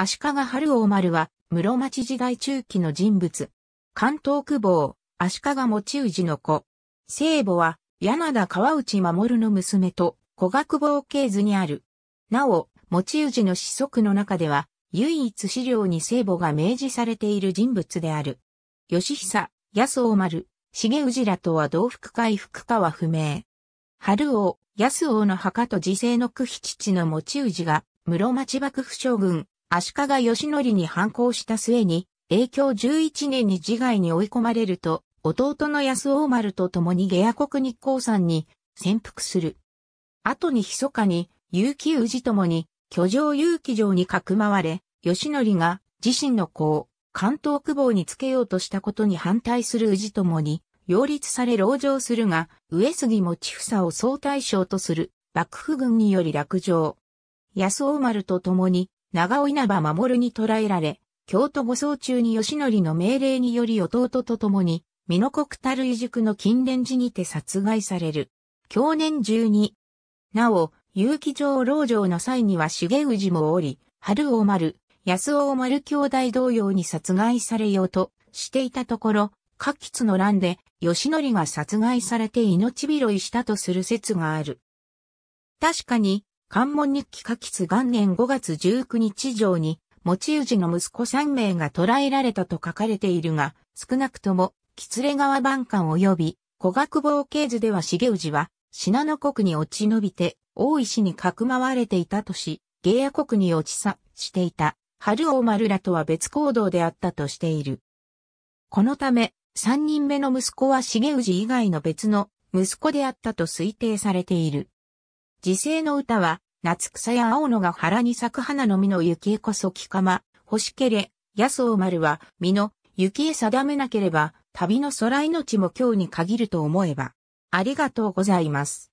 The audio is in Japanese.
足利春王丸は、室町時代中期の人物。関東区房足利持氏の子。聖母は、柳田川内守の娘と、古学坊系図にある。なお、持氏の子息の中では、唯一資料に聖母が明示されている人物である。吉久、安王丸、重氏らとは同福会福かは不明。春王、安王の墓と自生の区七地の持氏が、室町幕府将軍、足利義則に反抗した末に、影響11年に自害に追い込まれると、弟の安尾丸と共に下野国日光山に潜伏する。後に密かに、結城氏ともに、居城結城城にかくまわれ、義則が自身の子を関東久保につけようとしたことに反対する氏ともに、擁立され牢城するが、上杉持房を総大将とする幕府軍により落城。安尾丸と共に長尾稲葉守に捕らえられ、京都護送中に義則の命令により弟と共に、美濃国たる塾の近連寺にて殺害される。去年中に。なお、有機城老城の際には重氏もおり、春尾丸、安尾丸兄弟同様に殺害されようとしていたところ、下吉の乱で、義則が殺害されて命拾いしたとする説がある。確かに、関門日記夏吉元年5月19日上に、持ち氏の息子3名が捕らえられたと書かれているが、少なくとも、吉連川番館及び、古学坊系図では重氏は、信濃国に落ち延びて、大石にかくまわれていたとし、芸屋国に落ちさ、していた、春王丸らとは別行動であったとしている。このため、3人目の息子は重氏以外の別の息子であったと推定されている。時世の歌は、夏草や青野が腹に咲く花の実の雪へこそ木釜、星けれ、野草丸は、実の雪へ定めなければ、旅の空命も今日に限ると思えば。ありがとうございます。